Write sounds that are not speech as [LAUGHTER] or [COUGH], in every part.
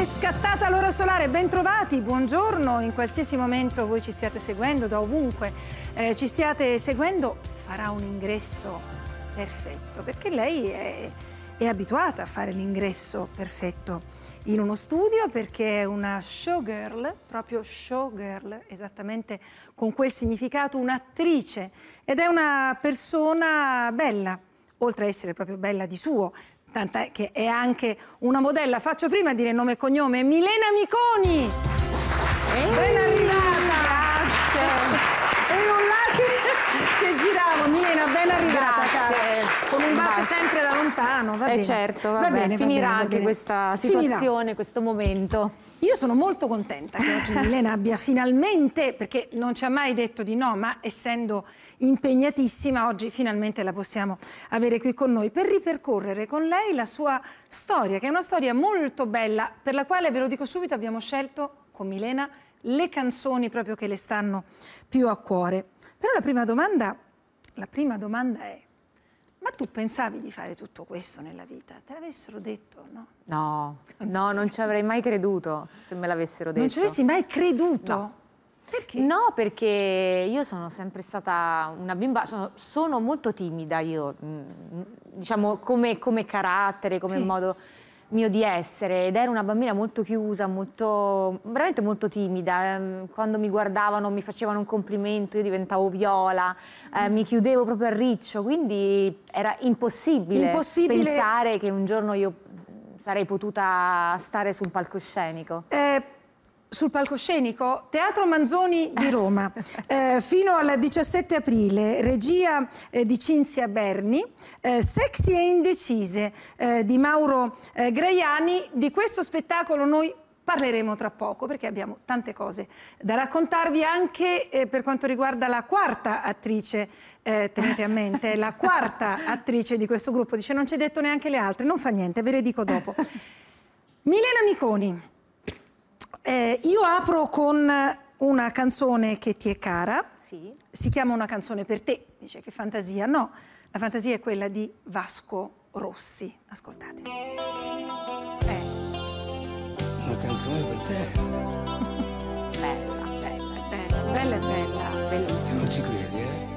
È scattata l'ora solare, bentrovati, buongiorno, in qualsiasi momento voi ci stiate seguendo, da ovunque eh, ci stiate seguendo, farà un ingresso perfetto, perché lei è, è abituata a fare l'ingresso perfetto in uno studio perché è una showgirl, proprio showgirl, esattamente con quel significato, un'attrice ed è una persona bella, oltre a essere proprio bella di suo, tant'è che è anche una modella. Faccio prima dire nome e cognome, Milena Miconi! Ehi. sempre da lontano, va eh bene. certo, va, va bene, bene, finirà va bene, anche questa situazione, finirà. questo momento. Io sono molto contenta che oggi Milena abbia finalmente, perché non ci ha mai detto di no, ma essendo impegnatissima, oggi finalmente la possiamo avere qui con noi per ripercorrere con lei la sua storia, che è una storia molto bella, per la quale, ve lo dico subito, abbiamo scelto con Milena le canzoni proprio che le stanno più a cuore. Però la prima domanda, la prima domanda è ma tu pensavi di fare tutto questo nella vita? Te l'avessero detto, no? No, no, non ci avrei mai creduto se me l'avessero detto. Non ci avessi mai creduto? No. Perché? No, perché io sono sempre stata una bimba, sono, sono molto timida io, mm, diciamo come, come carattere, come sì. modo mio di essere ed ero una bambina molto chiusa, molto, veramente molto timida. Ehm, quando mi guardavano, mi facevano un complimento, io diventavo viola, eh, mi chiudevo proprio a riccio, quindi era impossibile, impossibile... pensare che un giorno io sarei potuta stare su un palcoscenico. Eh sul palcoscenico Teatro Manzoni di Roma [LAUGHS] eh, fino al 17 aprile regia eh, di Cinzia Berni eh, Sexy e Indecise eh, di Mauro eh, Graiani di questo spettacolo noi parleremo tra poco perché abbiamo tante cose da raccontarvi anche eh, per quanto riguarda la quarta attrice eh, tenete a mente la [LAUGHS] quarta attrice di questo gruppo dice non ci hai detto neanche le altre non fa niente ve le dico dopo [LAUGHS] Milena Miconi eh, io apro con una canzone che ti è cara, sì. si chiama Una canzone per te, dice che fantasia, no, la fantasia è quella di Vasco Rossi, ascoltate. Eh. Una canzone per te. bella, bella, bella, bella, bella. bella. E non ci credi, eh?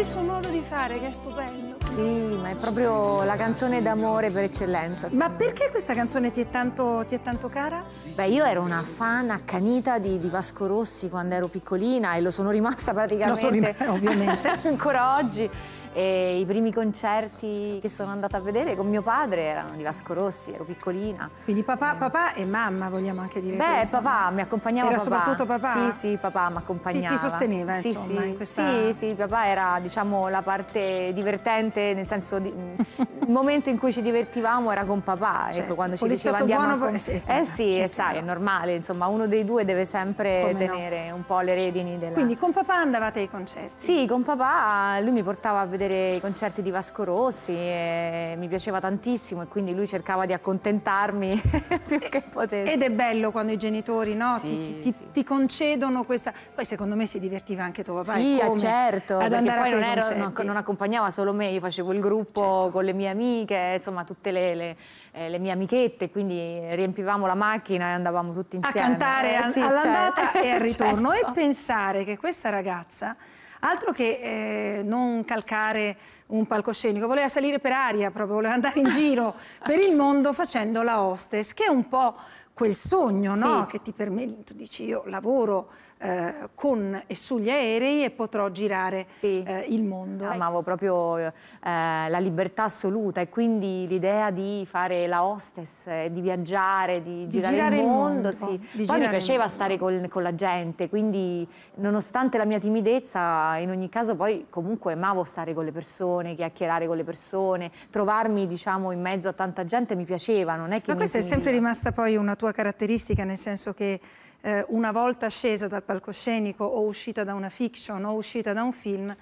il suo modo di fare che è stupendo. Sì, ma è proprio la canzone d'amore per eccellenza. Ma me. perché questa canzone ti è, tanto, ti è, tanto, cara? Beh, io ero una fan accanita di, di Vasco Rossi quando ero piccolina e lo sono rimasta praticamente. Lo sono rimasta, ovviamente. [LAUGHS] ancora oggi e i primi concerti che sono andata a vedere con mio padre erano di Vasco Rossi, ero piccolina. Quindi papà, eh. papà e mamma vogliamo anche dire Beh, questo. papà, mi accompagnava era papà. soprattutto papà? Sì, sì, papà mi accompagnava. Ti, ti sosteneva sì, insomma sì. in questa... Sì, sì, papà era diciamo la parte divertente nel senso di... il momento in cui ci divertivamo era con papà, ecco, certo. ecco, quando ci diceva andiamo buono, a... Sì, certo. Eh sì, è, eh sai, è normale, insomma, uno dei due deve sempre Come tenere no. un po' le redini della... Quindi con papà andavate ai concerti? Sì, con papà lui mi portava a vedere vedere i concerti di Vasco Rossi e mi piaceva tantissimo e quindi lui cercava di accontentarmi [LAUGHS] più che potesse. Ed è bello quando i genitori no, sì, ti, ti, sì. ti, concedono questa... Poi secondo me si divertiva anche tuo papà. Sì, ah, come? certo, Ad perché poi non, ero, non, non, accompagnava solo me, io facevo il gruppo certo. con le mie amiche, insomma tutte le, le, eh, le, mie amichette, quindi riempivamo la macchina e andavamo tutti insieme. A cantare eh, sì, all'andata certo. e al ritorno. [LAUGHS] Certo. E pensare che questa ragazza altro che eh, non calcare un palcoscenico, voleva salire per aria, proprio voleva andare in giro [LAUGHS] per il mondo facendo la hostess, che è un po' quel sogno, no? Sì. Che ti permette, tu dici io lavoro eh, con e sugli aerei e potrò girare sì. eh, il mondo. Amavo proprio eh, la libertà assoluta e quindi l'idea di fare la hostess, di viaggiare, di, di girare, girare, il mondo. Il mondo. Sì. Poi mi piaceva stare con, con la gente, quindi nonostante la mia timidezza, in ogni caso poi comunque amavo stare con le persone, chiacchierare con le persone, trovarmi diciamo in mezzo a tanta gente mi piaceva, non è che... Ma questa è sempre rimasta poi una tua caratteristica, nel senso che eh, una volta scesa dal palcoscenico o uscita da una fiction o uscita da un film,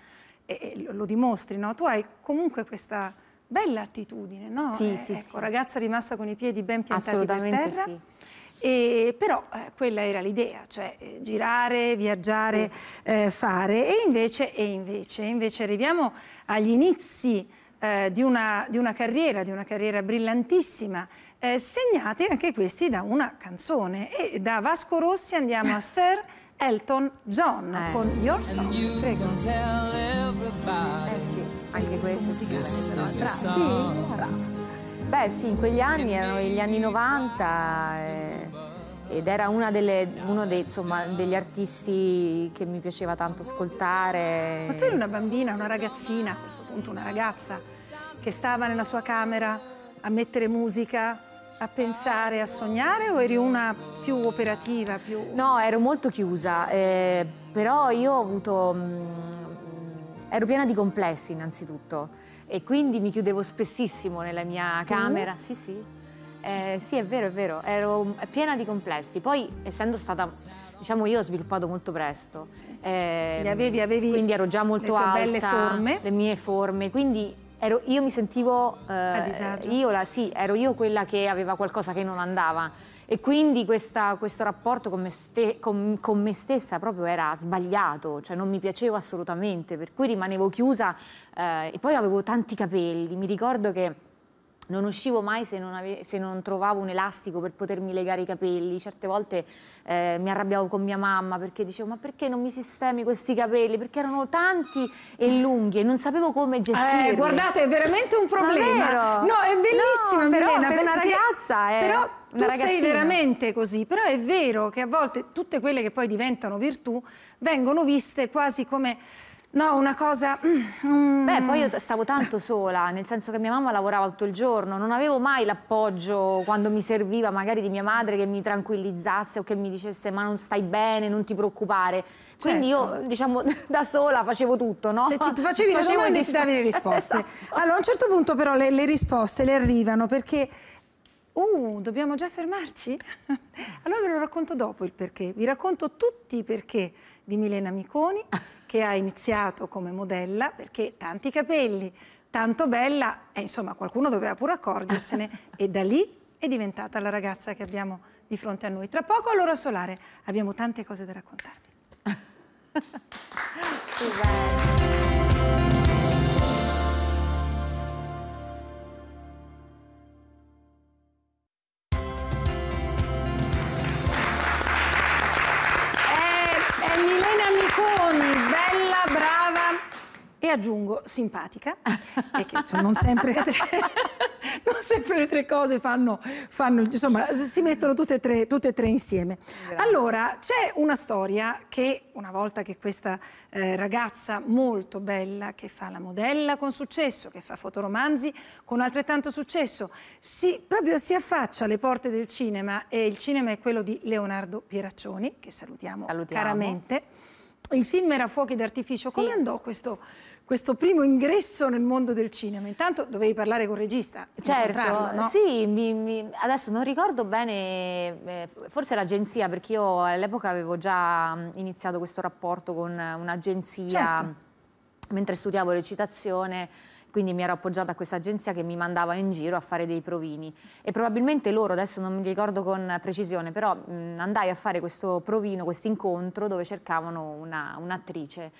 e, e lo dimostri, no? Tu hai comunque questa bella attitudine, no? Sì, eh, sì, ecco, sì. ragazza rimasta con i piedi ben piantati per terra. Sì. E, però eh, quella era l'idea, cioè eh, girare, viaggiare, sì. eh, fare. E invece, e invece, invece arriviamo agli inizi eh, di, una, di, una, carriera, di una carriera brillantissima, eh, segnati anche questi da una canzone. E da Vasco Rossi andiamo a [LAUGHS] Sir Elton John eh. con Your Song. Prego. Eh sì, anche questo si chiama. Sì, bravo. Beh sì, in quegli anni erano gli anni 90 ed era delle, uno dei, insomma, degli artisti che mi piaceva tanto ascoltare. Ma tu eri una bambina, una ragazzina, a questo punto una ragazza, che stava nella sua camera a mettere musica, a pensare, a sognare o eri una più operativa? Più... No, ero molto chiusa, eh, però io ho avuto... Mh, mm, ero piena di complessi innanzitutto e quindi mi chiudevo spessissimo nella mia mm? camera. Mm. Sì, sì eh, sì, è vero, è vero, ero piena di complessi. Poi, essendo stata, diciamo, io ho sviluppato molto presto. Sì. Eh, avevi, avevi quindi ero già molto le alta. belle forme. Le mie forme, quindi ero, io mi sentivo... Eh, A disagio. Io la, sì, ero io quella che aveva qualcosa che non andava. E quindi questa, questo rapporto con me, ste, con, con me, stessa proprio era sbagliato, cioè non mi piaceva assolutamente, per cui rimanevo chiusa eh, e poi avevo tanti capelli. Mi ricordo che non uscivo mai se non, ave- se non, trovavo un elastico per potermi legare i capelli. Certe volte eh, mi arrabbiavo con mia mamma perché dicevo ma perché non mi sistemi questi capelli? Perché erano tanti e lunghi e non sapevo come eh, gestirli. Eh, guardate, è veramente un problema. No, è bellissimo, no, però, per una ragazza è... Però tu ragazzina. sei veramente così, però è vero che a volte tutte quelle che poi diventano virtù vengono viste quasi come No, una cosa... Mm. mm. Beh, poi io stavo tanto sola, nel senso che mia mamma lavorava tutto il giorno, non avevo mai l'appoggio quando mi serviva magari di mia madre che mi tranquillizzasse o che mi dicesse ma non stai bene, non ti preoccupare. Quindi io, certo. diciamo, [LAUGHS] da sola facevo tutto, no? Se ti facevi le domande e ti davi le [LAUGHS] esatto. risposte. Esatto. Allora, a un certo punto però le, le risposte le arrivano perché Uh, dobbiamo già fermarci? [LAUGHS] Allora ve lo racconto dopo il perché. Vi racconto tutti i perché di Milena Miconi [LAUGHS] che ha iniziato come modella perché tanti capelli, tanto bella e insomma qualcuno doveva pure accorgersene [LAUGHS] e da lì è diventata la ragazza che abbiamo di fronte a noi. Tra poco all'ora solare abbiamo tante cose da raccontarvi. Stupendo. [LAUGHS] e aggiungo simpatica, perché cioè, non, sempre tre, [LAUGHS] non, sempre le tre, cose fanno, fanno, insomma, si mettono tutte e tre, tutte e tre insieme. Grazie. Allora, c'è una storia che una volta che questa eh, ragazza molto bella, che fa la modella con successo, che fa fotoromanzi con altrettanto successo, si, proprio si affaccia alle porte del cinema e il cinema è quello di Leonardo Pieraccioni, che salutiamo, salutiamo. caramente. Il film era Fuochi d'artificio, sì. come andò questo questo primo ingresso nel mondo del cinema. Intanto dovevi parlare con il regista. Certo, no? sì, mi, mi, adesso non ricordo bene, eh, forse l'agenzia, perché io all'epoca avevo già mm, iniziato questo rapporto con un'agenzia certo. mentre studiavo recitazione quindi mi ero appoggiata a questa agenzia che mi mandava in giro a fare dei provini e probabilmente loro, adesso non mi ricordo con precisione, però mh, mm, andai a fare questo provino, questo incontro dove cercavano un'attrice. Un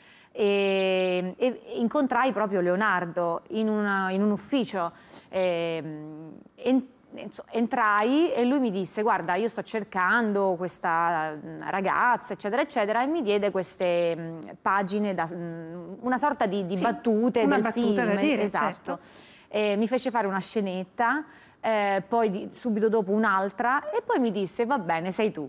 e, e incontrai proprio Leonardo in, una, in un ufficio. E, ehm, ent entrai e lui mi disse guarda io sto cercando questa mm, ragazza eccetera eccetera e mi diede queste mm, pagine da, mm, una sorta di, di sì, battute del battuta film dire, esatto certo. mi fece fare una scenetta eh, poi di, subito dopo un'altra e poi mi disse va bene sei tu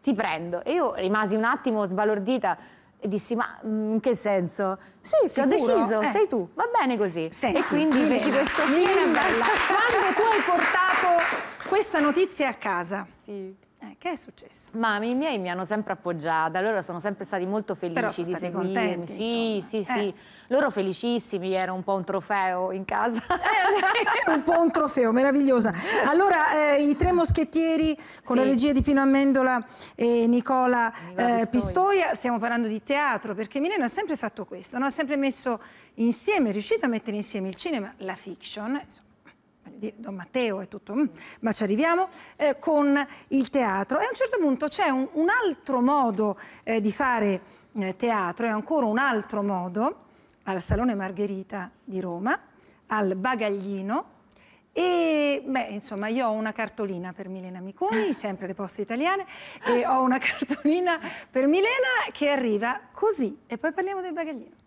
ti prendo e io rimasi un attimo sbalordita e dissi, ma in mm, che senso? Sì, sì, ho deciso, eh. sei tu, va bene così. Senti, e quindi Milena, feci questo film. Milena Bella, quando tu hai portato questa notizia a casa, sì. Eh, che è successo? Ma i miei mi hanno sempre appoggiata, loro sono sempre stati molto felici di seguirmi. Contenti, sì, sì, eh. sì. Loro felicissimi, era un po' un trofeo in casa. Era eh. [LAUGHS] un po' un trofeo, meravigliosa. Allora, eh, i tre moschettieri con sì. la regia di Pino Amendola e Nicola, Nicola eh, Pistoia, stiamo parlando di teatro, perché Milena ha sempre fatto questo, no? ha sempre messo insieme, è riuscita a mettere insieme il cinema, la fiction, insomma di Don Matteo e tutto, mm, ma ci arriviamo, eh, con il teatro. E a un certo punto c'è un, un, altro modo eh, di fare eh, teatro, e ancora un altro modo, al Salone Margherita di Roma, al Bagaglino, e beh, insomma, io ho una cartolina per Milena Miconi, [LAUGHS] sempre le poste italiane, e ho una [LAUGHS] cartolina per Milena che arriva così. E poi parliamo del bagaglino.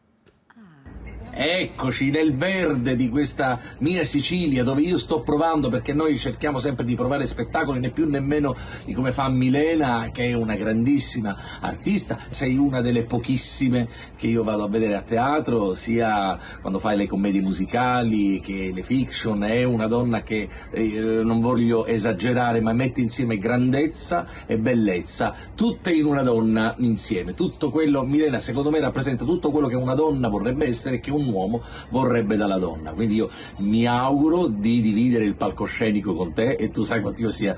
Eccoci nel verde di questa mia Sicilia dove io sto provando perché noi cerchiamo sempre di provare spettacoli né più né meno di come fa Milena che è una grandissima artista, sei una delle pochissime che io vado a vedere a teatro sia quando fai le commedie musicali che le fiction, è una donna che eh, non voglio esagerare ma mette insieme grandezza e bellezza, tutte in una donna insieme, tutto quello Milena secondo me rappresenta tutto quello che una donna vorrebbe essere che un un uomo vorrebbe dalla donna. Quindi io mi auguro di dividere il palcoscenico con te e tu sai quanto io sia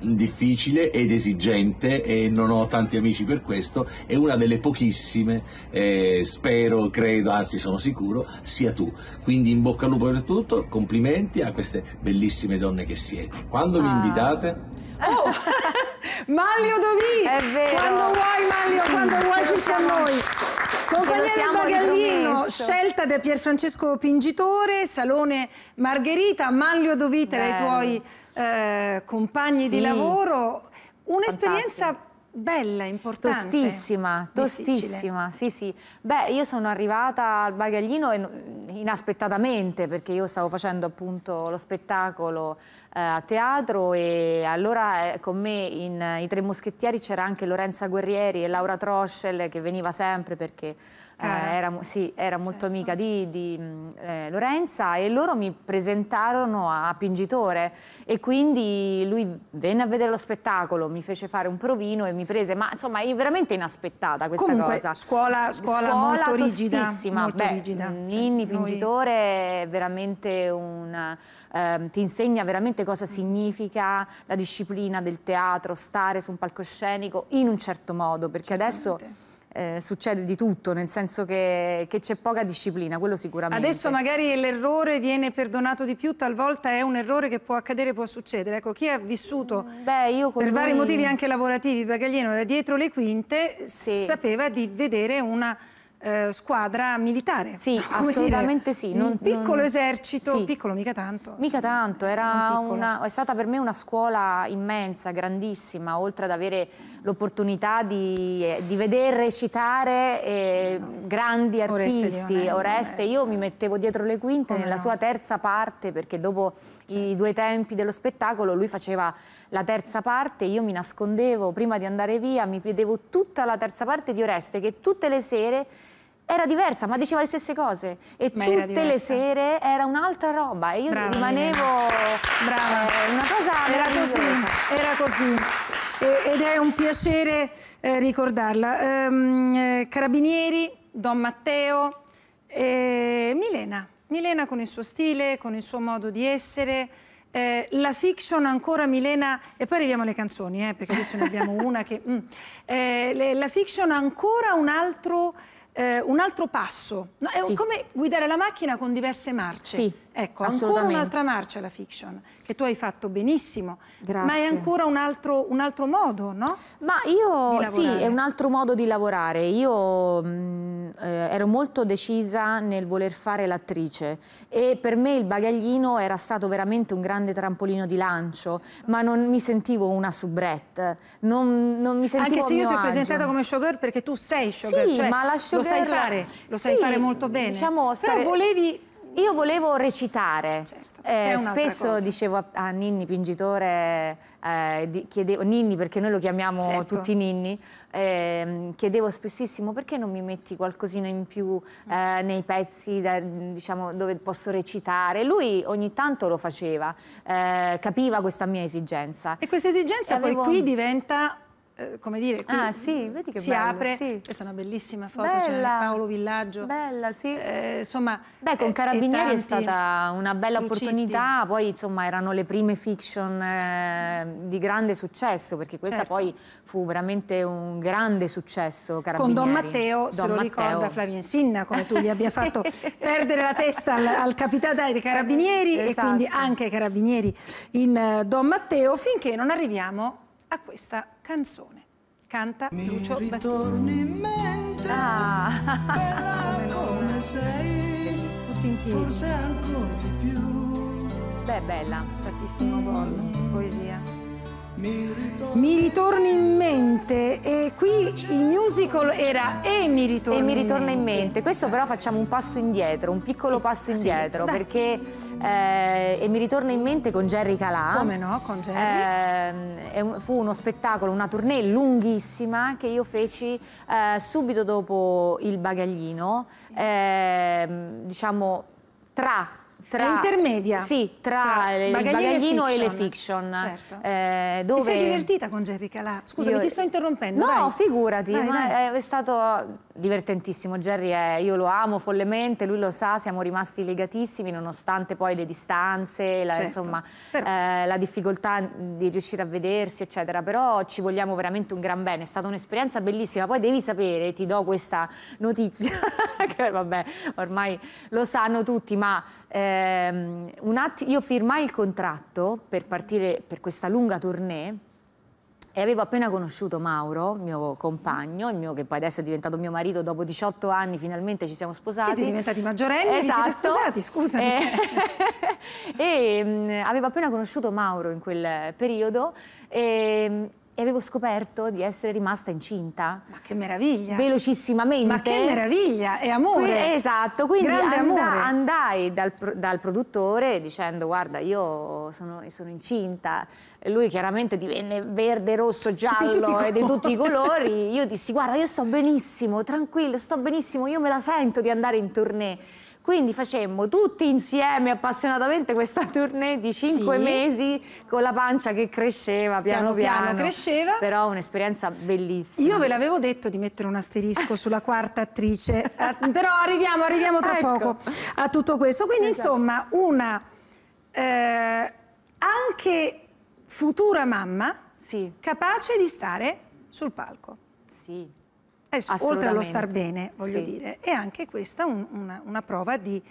difficile ed esigente e non ho tanti amici per questo È una delle pochissime, eh, spero, credo, anzi sono sicuro, sia tu. Quindi in bocca al lupo per tutto, complimenti a queste bellissime donne che siete. Quando ah. mi invitate... Oh. [LAUGHS] Maglio Dovì! Quando vuoi Maglio, quando vuoi ci certo. siamo noi! Compagnia del Bagallino, scelta da Pier Francesco Pingitore, Salone Margherita, Manlio Dovite, dai tuoi eh, compagni sì. di lavoro. Un'esperienza bella, importante. Tostissima, tostissima, Difficile. sì sì. Beh, io sono arrivata al Bagaglino inaspettatamente perché io stavo facendo appunto lo spettacolo eh, a teatro e allora eh, con me in eh, I Tre Moschettieri c'era anche Lorenza Guerrieri e Laura Troschel che veniva sempre perché eh, eh, era, sì, era certo. molto amica di, di mm, eh, Lorenza e loro mi presentarono a Pingitore e quindi lui venne a vedere lo spettacolo, mi fece fare un provino e mi prese, ma insomma è veramente inaspettata questa Comunque, cosa. scuola, scuola, scuola molto rigida. Molto Beh, rigida. Mm, cioè, Ninni, cioè, Pingitore, noi... veramente un... eh, ti insegna veramente cosa mm. significa la disciplina del teatro, stare su un palcoscenico in un certo modo, perché adesso eh, succede di tutto, nel senso che, c'è poca disciplina, quello sicuramente. Adesso magari l'errore viene perdonato di più, talvolta è un errore che può accadere, può succedere. Ecco, chi ha vissuto mm, Beh, per lui... vari motivi anche lavorativi, Bagaglieno era dietro le quinte, sì. sapeva di vedere una eh, squadra militare. Sì, no, [LAUGHS] assolutamente dire, sì. Non, un piccolo non... esercito, sì. piccolo mica tanto. Mica tanto, un una, è stata per me una scuola immensa, grandissima, oltre ad avere l'opportunità di, eh, di vedere recitare eh, no. grandi artisti, Oreste, Lionello, Oreste. io mi mettevo dietro le quinte Come nella no? sua terza parte perché dopo certo. i due tempi dello spettacolo lui faceva la terza parte, io mi nascondevo prima di andare via, mi vedevo tutta la terza parte di Oreste che tutte le sere era diversa, ma diceva le stesse cose. E ma tutte le sere era un'altra roba. E io Brava, rimanevo... Brava. Eh, una cosa Era così, era così. E, ed è un piacere eh, ricordarla. Um, eh, Carabinieri, Don Matteo e eh, Milena. Milena con il suo stile, con il suo modo di essere... Eh, la fiction ancora Milena e poi arriviamo alle canzoni eh, perché adesso ne abbiamo una che mm. eh, le, la fiction ancora un altro eh, un altro passo. No, è sì. come guidare la macchina con diverse marce. Sì. Ecco, ancora un'altra marcia la fiction, che tu hai fatto benissimo, Grazie. ma è ancora un altro, un altro modo, no? Ma io, sì, è un altro modo di lavorare. Io mh, mm, eh, ero molto decisa nel voler fare l'attrice e per me il bagaglino era stato veramente un grande trampolino di lancio, certo. ma non mi sentivo una soubrette, non, non mi sentivo Anche se io ti ho presentata come showgirl perché tu sei showgirl, sì, cioè, ma la showgirl... lo sai fare, lo sì, sai fare molto bene, diciamo, però volevi io volevo recitare, certo, eh, spesso dicevo a, a, Ninni Pingitore, eh, di, chiedevo, Ninni perché noi lo chiamiamo certo. tutti Ninni, eh, chiedevo spessissimo perché non mi metti qualcosina in più eh, nei pezzi da, diciamo, dove posso recitare. Lui ogni tanto lo faceva, eh, capiva questa mia esigenza. E questa esigenza e poi avevo... qui diventa eh, come dire, ah, sì, vedi che si bello, apre, sì. questa è una bellissima foto, bella, c'è Paolo Villaggio. Bella, sì. Eh, insomma, Beh, con eh, Carabinieri è stata una bella Lucitti. opportunità, poi insomma erano le prime fiction eh, di grande successo, perché questa certo. poi fu veramente un grande successo Carabinieri. Con Don Matteo, Don se lo Matteo. ricorda Flavio Insinna, come tu gli abbia [LAUGHS] sì. fatto perdere la testa al, al capitano dei Carabinieri esatto. e quindi esatto. anche ai Carabinieri in eh, Don Matteo, finché non arriviamo a questa canzone. Canta Lucio Mi Battisti. in mente, ah. bella [LAUGHS] come sei, forse ancora di più. Beh, bella, Battisti nuovo, poesia. Mi ritorna in mente e qui il musical era e mi ritorna, e mi ritorna in, mente. in mente. Questo però facciamo un passo indietro, un piccolo sì, passo indietro sì, perché eh, e mi ritorna in mente con Jerry Calà. Come no, con Jerry. Eh, fu uno spettacolo, una tournée lunghissima che io feci eh, subito dopo il bagaglino, ehm, diciamo tra tra, è intermedia. Sì, tra, tra il bagaglino e le fiction. Certo. Eh, dove... Ti sei divertita con Jerry Calà? Scusami, io... ti sto interrompendo. No, vai. figurati, vai, vai. è stato divertentissimo. Jerry è, io lo amo follemente, lui lo sa, siamo rimasti legatissimi nonostante poi le distanze, la, certo. insomma, eh, la difficoltà di riuscire a vedersi, eccetera. Però ci vogliamo veramente un gran bene, è stata un'esperienza bellissima. Poi devi sapere, ti do questa notizia, [LAUGHS] che vabbè, ormai lo sanno tutti, ma... Eh, ehm, io firmai il contratto per partire per questa lunga tournée e avevo appena conosciuto Mauro, mio compagno, il mio, che poi adesso è diventato mio marito, dopo 18 anni finalmente ci siamo sposati. Siete diventati maggiorenni esatto. siete sposati, scusami. Eh, [LAUGHS] e, e, mm, avevo appena conosciuto Mauro in quel periodo e, mm, avevo scoperto di essere rimasta incinta. Ma che meraviglia! Velocissimamente. Ma che meraviglia! È amore! Que esatto, quindi and andai dal, dal, produttore dicendo guarda io sono, sono incinta. lui chiaramente divenne verde, rosso, giallo di e di tutti i colori. Io dissi guarda io sto benissimo, tranquillo, sto benissimo, io me la sento di andare in tournée. Quindi facemmo tutti insieme appassionatamente questa [LAUGHS] tournée di 5 sì. mesi con la pancia che cresceva piano piano. piano, piano. cresceva. Però un'esperienza bellissima. Io ve l'avevo detto di mettere un asterisco sulla quarta attrice, eh, però arriviamo, arriviamo tra [LAUGHS] ecco. poco a tutto questo. Quindi esatto. insomma una eh, anche futura mamma sì. capace di stare sul palco. Sì. Eh oltre allo star bene, voglio sì. dire, è anche questa un, una, una, prova di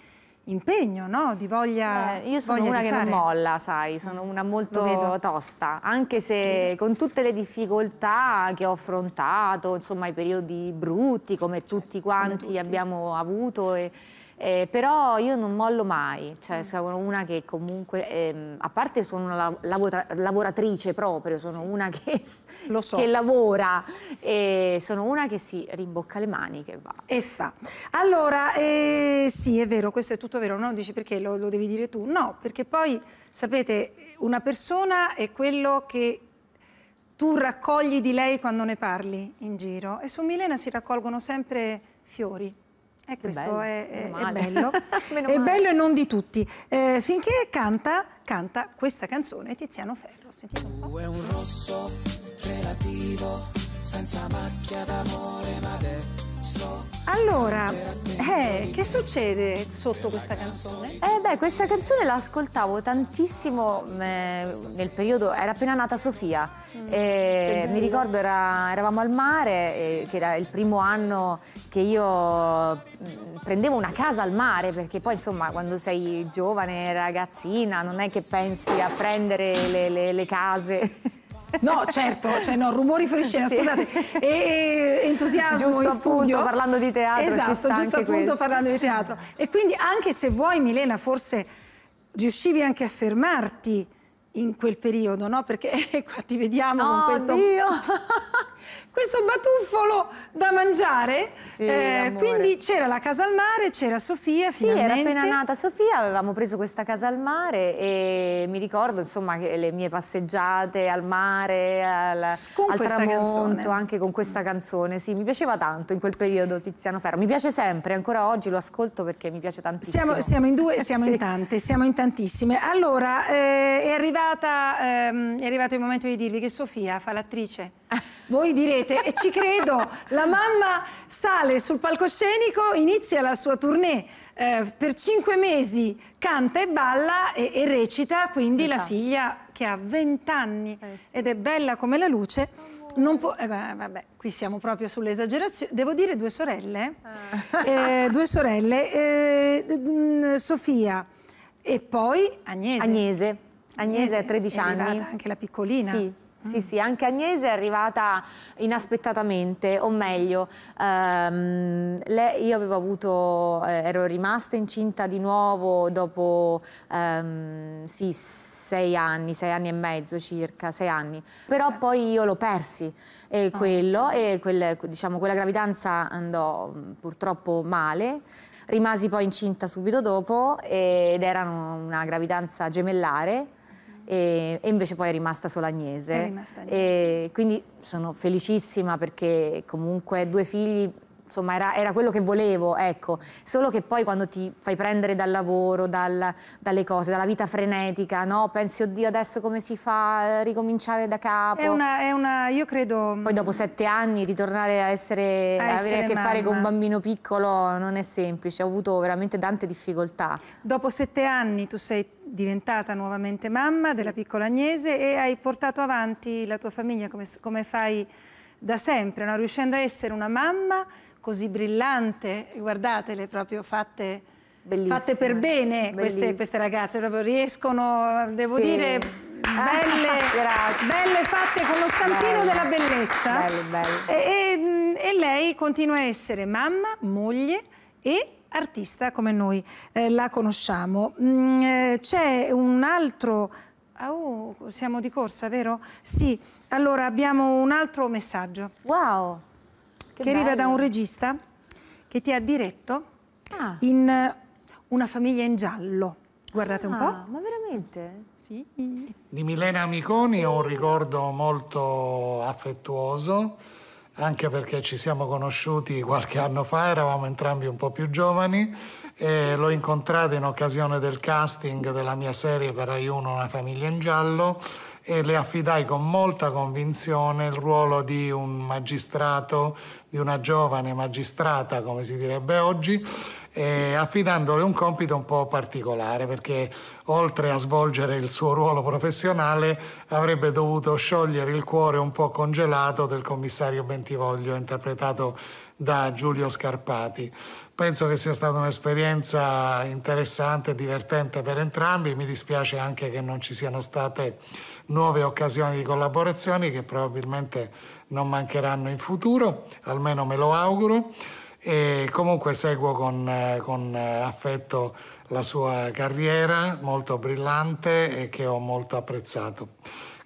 impegno, no? di voglia eh, Io sono voglia una che fare. non molla, sai, sono mm. una molto tosta, anche se con tutte le difficoltà che ho affrontato, insomma i periodi brutti come certo, tutti quanti come tutti. abbiamo avuto e, eh, però io non mollo mai, cioè mm. sono una che comunque, ehm, a parte sono una lavora, lavoratrice proprio, sono sì. una che, so. che lavora, eh, sono una che si rimbocca le maniche va. e fa. Allora, eh, sì è vero, questo è tutto vero, non dici perché lo, lo devi dire tu, no, perché poi sapete una persona è quello che tu raccogli di lei quando ne parli in giro e su Milena si raccolgono sempre fiori e eh, che questo bello. È, è, è, bello. [LAUGHS] è bello e non di tutti. Eh, finché canta, canta questa canzone Tiziano Ferro. Sentite un po'. è un rosso relativo, senza macchia d'amore, ma detto allora, eh, che succede sotto questa canzone? Eh beh, questa canzone la ascoltavo tantissimo mm, eh, nel periodo, era appena nata Sofia, mm, eh, mi ricordo era, eravamo al mare, eh, che era il primo anno che io mm, prendevo una casa al mare, perché poi insomma quando sei giovane, ragazzina, non è che pensi a prendere le, le, le case. [LAUGHS] No, certo, cioè no, rumori fuori scena, sì. scusate, e entusiasmo giusto in studio. Appunto, parlando di teatro esatto, giusto appunto questo. parlando di teatro. E quindi anche se vuoi Milena forse riuscivi anche a fermarti in quel periodo, no? Perché [LAUGHS] qua ti vediamo oh, con questo... Oddio! [LAUGHS] questo batuffolo da mangiare. Sì, eh, quindi c'era la casa al mare, c'era Sofia sì, finalmente. era appena nata Sofia, avevamo preso questa casa al mare e mi ricordo insomma le mie passeggiate al mare, al, al tramonto, anche con questa canzone. Sì, mi piaceva tanto in quel periodo Tiziano Ferro. Mi piace sempre, ancora oggi lo ascolto perché mi piace tantissimo. Siamo, siamo in due, siamo [LAUGHS] sì. in tante, siamo in tantissime. Allora, eh, è, arrivata, ehm, è arrivato il momento di dirvi che Sofia fa l'attrice. [LAUGHS] Voi direte, e ci credo, la mamma sale sul palcoscenico, inizia la sua tournée eh, per cinque mesi, canta e balla e, e recita, quindi esatto. la figlia che ha 20 anni eh ed è bella come la luce, non può... Eh, vabbè, qui siamo proprio sull'esagerazione, Devo dire due sorelle, ah. Eh, due sorelle, eh, mm, Sofia e poi Agnese. Agnese. Agnese ha 13 anni. anche la piccolina. Sì. Sì, mm. sì, anche Agnese è arrivata inaspettatamente, o meglio, ehm, lei, io avevo avuto, eh, ero rimasta incinta di nuovo dopo ehm, sì, sei anni, sei anni e mezzo circa, sei anni, però sì. poi io l'ho persi e, ah. quello, e quel, diciamo, quella gravidanza andò purtroppo male rimasi poi incinta subito dopo ed era una gravidanza gemellare e, e, invece poi è rimasta solagnese. È rimasta agnese. e quindi sono felicissima perché comunque due figli insomma era, era, quello che volevo, ecco. Solo che poi quando ti fai prendere dal lavoro, dal, dalle cose, dalla vita frenetica, no? Pensi, oddio, adesso come si fa a ricominciare da capo? È una, è una io credo... Poi dopo sette anni ritornare a essere, a essere avere a che mamma. fare con un bambino piccolo non è semplice, ho avuto veramente tante difficoltà. Dopo sette anni tu sei diventata nuovamente mamma sì. della piccola Agnese e hai portato avanti la tua famiglia come, come fai da sempre, no? riuscendo a essere una mamma così brillante, guardatele proprio fatte... Fatte per bene queste, queste, ragazze, proprio riescono, devo sì. dire, ah, Belle, [LAUGHS] belle, fatte con lo stampino belle, della bellezza. Belle, e, mm, e, lei continua a essere mamma, moglie e artista come noi eh, la conosciamo. Mm, eh, c'è un altro... Ah, oh, siamo di corsa, vero? Sì, allora abbiamo un altro messaggio. Wow! che, che arriva da un regista che ti ha diretto ah. in eh, Una famiglia in giallo. Guardate ah, un po'. Ah, ma veramente? Sì. Di Milena Amiconi ho un ricordo molto affettuoso, anche perché ci siamo conosciuti qualche anno fa, eravamo entrambi un po' più giovani e l'ho incontrata in occasione del casting della mia serie per Rai Una famiglia in giallo e le affidai con molta convinzione il ruolo di un magistrato, di una giovane magistrata, come si direbbe oggi, eh, affidandole un compito un po' particolare perché oltre a svolgere il suo ruolo professionale avrebbe dovuto sciogliere il cuore un po' congelato del commissario Bentivoglio interpretato da Giulio Scarpati. Penso che sia stata un'esperienza interessante e divertente per entrambi, mi dispiace anche che non ci siano state nuove occasioni di collaborazioni che probabilmente non mancheranno in futuro, almeno me lo auguro e comunque seguo con, con affetto la sua carriera molto brillante e che ho molto apprezzato.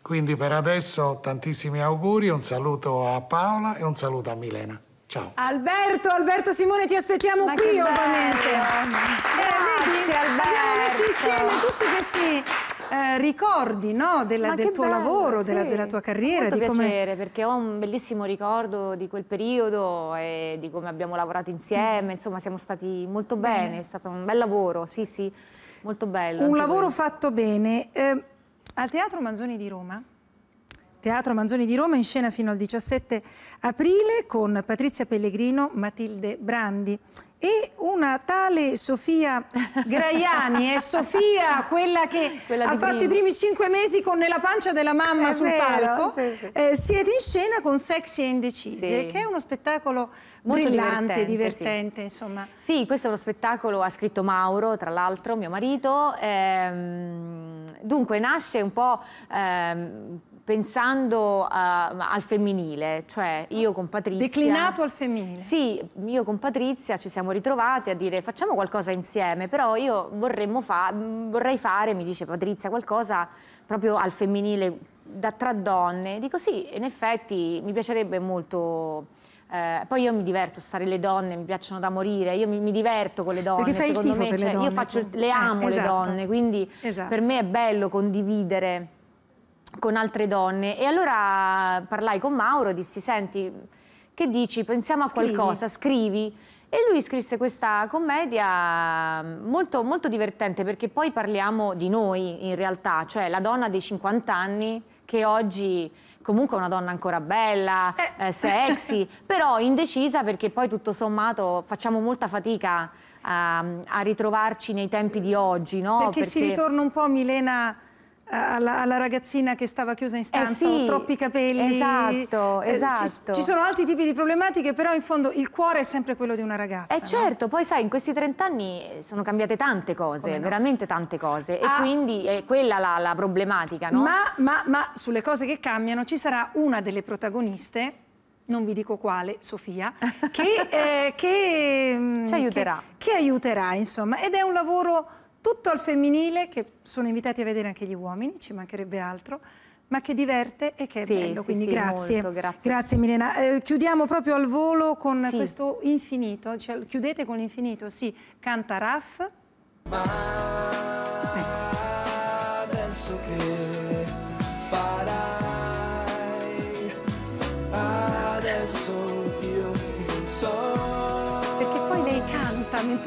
Quindi per adesso tantissimi auguri, un saluto a Paola e un saluto a Milena. Ciao. Alberto, Alberto Simone, ti aspettiamo Ma qui ovviamente. Grazie, Alberto. Abbiamo messo insieme tutti questi eh, ricordi no? della, del tuo bello, lavoro, sì. della, della, tua carriera. Molto di piacere come... perché ho un bellissimo ricordo di quel periodo e di come abbiamo lavorato insieme, insomma siamo stati molto bene, bene. è stato un bel lavoro, sì sì, molto bello. Un lavoro quello. fatto bene. Eh, al Teatro Manzoni di Roma Teatro Manzoni di Roma in scena fino al 17 aprile con Patrizia Pellegrino, Matilde Brandi e una tale Sofia Graiani, è Sofia quella che [LAUGHS] quella ha fatto i primi cinque mesi con Nella pancia della mamma è sul vero, palco, sì, sì. Eh, siete in scena con Sexy e Indecise, sì. che è uno spettacolo Molto brillante, divertente, divertente insomma. Sì, questo è uno spettacolo, ha scritto Mauro, tra l'altro, mio marito, ehm, dunque nasce un po'... Ehm, pensando uh, al femminile, cioè io con Patrizia... Declinato al femminile? Sì, io con Patrizia ci siamo ritrovati a dire facciamo qualcosa insieme, però io fa vorrei fare, mi dice Patrizia, qualcosa proprio al femminile, da, tra donne. Dico sì, in effetti mi piacerebbe molto... Eh, poi io mi diverto a stare le donne, mi piacciono da morire, io mi, mi diverto con le donne, Perché fai il tifo me, per cioè, le donne. io faccio, le amo eh, esatto. le donne, quindi esatto. per me è bello condividere con altre donne. E allora parlai con Mauro, dissi, senti, che dici, pensiamo a scrivi. qualcosa, scrivi. E lui scrisse questa commedia mm, molto, molto divertente perché poi parliamo di noi in realtà, cioè la donna dei 50 anni che oggi comunque è una donna ancora bella, eh. Eh, sexy, [LAUGHS] però indecisa perché poi tutto sommato facciamo molta fatica a, a ritrovarci nei tempi di oggi, no? Perché, perché... si ritorna un po' a Milena alla, alla, ragazzina che stava chiusa in eh stanza, eh sì, troppi capelli. Esatto, eh, esatto. Ci, ci, sono altri tipi di problematiche, però in fondo il cuore è sempre quello di una ragazza. Eh no? certo, poi sai, in questi 30 anni sono cambiate tante cose, no? veramente tante cose. Ah, e quindi è quella la, la problematica, no? Ma, ma, ma sulle cose che cambiano ci sarà una delle protagoniste non vi dico quale, Sofia, [LAUGHS] che, eh, che mm, ci aiuterà. Che, che aiuterà, insomma, ed è un lavoro tutto al femminile che sono invitati a vedere anche gli uomini, ci mancherebbe altro ma che diverte e che è sì, bello, sì, quindi sì, grazie. Molto, grazie. grazie. Milena. Eh, chiudiamo proprio al volo con questo infinito, cioè, chiudete con l'infinito, sì, canta Raf. Ma ecco. adesso che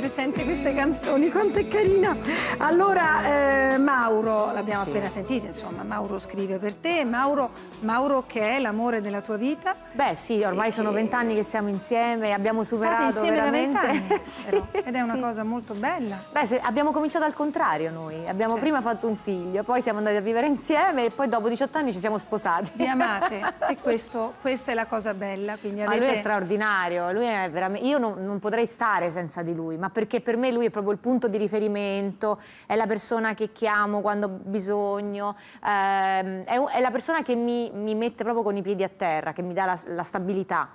sente queste canzoni, quanto è carina. Allora, eh, Mauro, l'abbiamo sì. appena sentita, insomma, Mauro scrive per te, Mauro, Mauro che è l'amore della tua vita. Beh sì, ormai e sono vent'anni che siamo insieme, abbiamo superato insieme veramente... da vent'anni, [LAUGHS] sì, ed è una sì. cosa molto bella. Beh, se, abbiamo cominciato al contrario noi, abbiamo certo. prima fatto un figlio, poi siamo andati a vivere insieme e poi dopo 18 anni ci siamo sposati. Vi amate [LAUGHS] e questo, questa è la cosa bella. avete... Ma lui è straordinario, lui è veramente... io non, non potrei stare senza di lui, ma per perché per me lui è proprio il punto di riferimento, è la persona che chiamo quando ho bisogno, ehm, è, è, la persona che mi, mi, mette proprio con i piedi a terra, che mi dà la, la stabilità.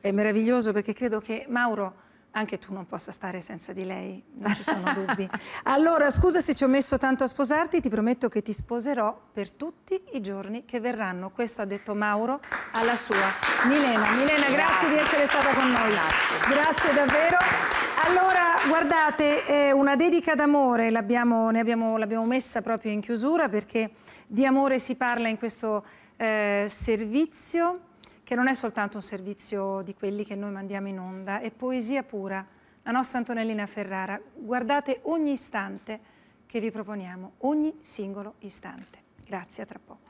È meraviglioso perché credo che Mauro anche tu non possa stare senza di lei, non ci sono [LAUGHS] dubbi. Allora, scusa se ci ho messo tanto a sposarti, ti prometto che ti sposerò per tutti i giorni che verranno. Questo ha detto Mauro alla sua Milena. Milena, grazie, grazie. di essere stata con noi. Grazie, grazie davvero. Allora, Guardate, eh, una dedica d'amore l'abbiamo, messa proprio in chiusura perché di amore si parla in questo eh, servizio che non è soltanto un servizio di quelli che noi mandiamo in onda, è poesia pura, la nostra Antonellina Ferrara. Guardate ogni istante che vi proponiamo, ogni singolo istante. Grazie, a tra poco.